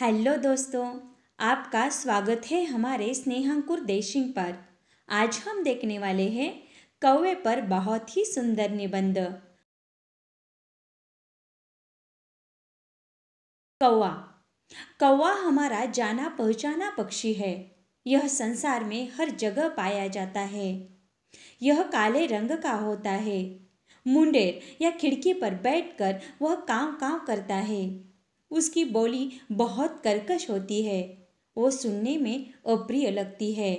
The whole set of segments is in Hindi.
हेलो दोस्तों आपका स्वागत है हमारे स्नेहांकुर देशिंग पर आज हम देखने वाले हैं कौवे पर बहुत ही सुंदर निबंध कौवा कौवा हमारा जाना पहचाना पक्षी है यह संसार में हर जगह पाया जाता है यह काले रंग का होता है मुंडेर या खिड़की पर बैठकर वह कांव कांव करता है उसकी बोली बहुत कर्कश होती है वो सुनने में अप्रिय लगती है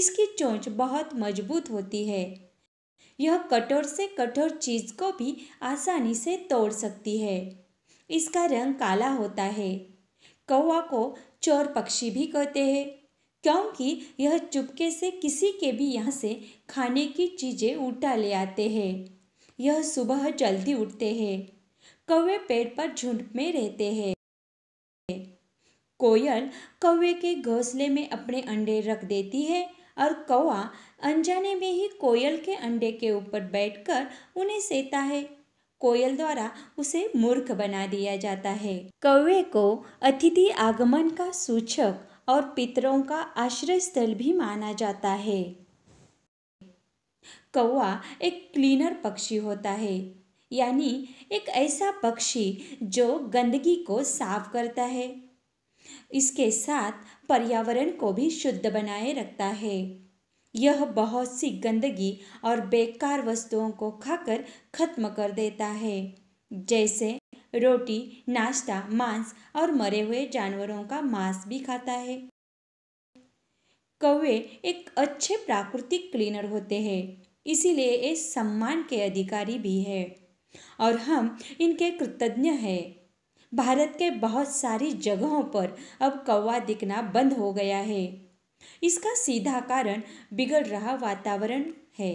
इसकी चोंच बहुत मजबूत होती है यह कठोर से कठोर चीज़ को भी आसानी से तोड़ सकती है इसका रंग काला होता है कौवा को चोर पक्षी भी कहते हैं क्योंकि यह चुपके से किसी के भी यहाँ से खाने की चीज़ें उठा ले आते हैं यह सुबह जल्दी उठते हैं कौवे पेड़ पर झुंड में रहते हैं कोयल कौवे के घोंसले में अपने अंडे रख देती है और कौवा अनजाने में ही कोयल के अंडे के ऊपर बैठकर उन्हें सेता है कोयल द्वारा उसे मूर्ख बना दिया जाता है कौवे को अतिथि आगमन का सूचक और पितरों का आश्रय स्थल भी माना जाता है कौवा एक क्लीनर पक्षी होता है यानी एक ऐसा पक्षी जो गंदगी को साफ करता है इसके साथ पर्यावरण को भी शुद्ध बनाए रखता है यह बहुत सी गंदगी और बेकार वस्तुओं को खाकर खत्म कर देता है जैसे रोटी नाश्ता मांस और मरे हुए जानवरों का मांस भी खाता है कौवे एक अच्छे प्राकृतिक क्लीनर होते हैं इसीलिए ये सम्मान के अधिकारी भी है और हम इनके कृतज्ञ हैं भारत के बहुत सारी जगहों पर अब कौवा दिखना बंद हो गया है इसका सीधा कारण बिगड़ रहा वातावरण है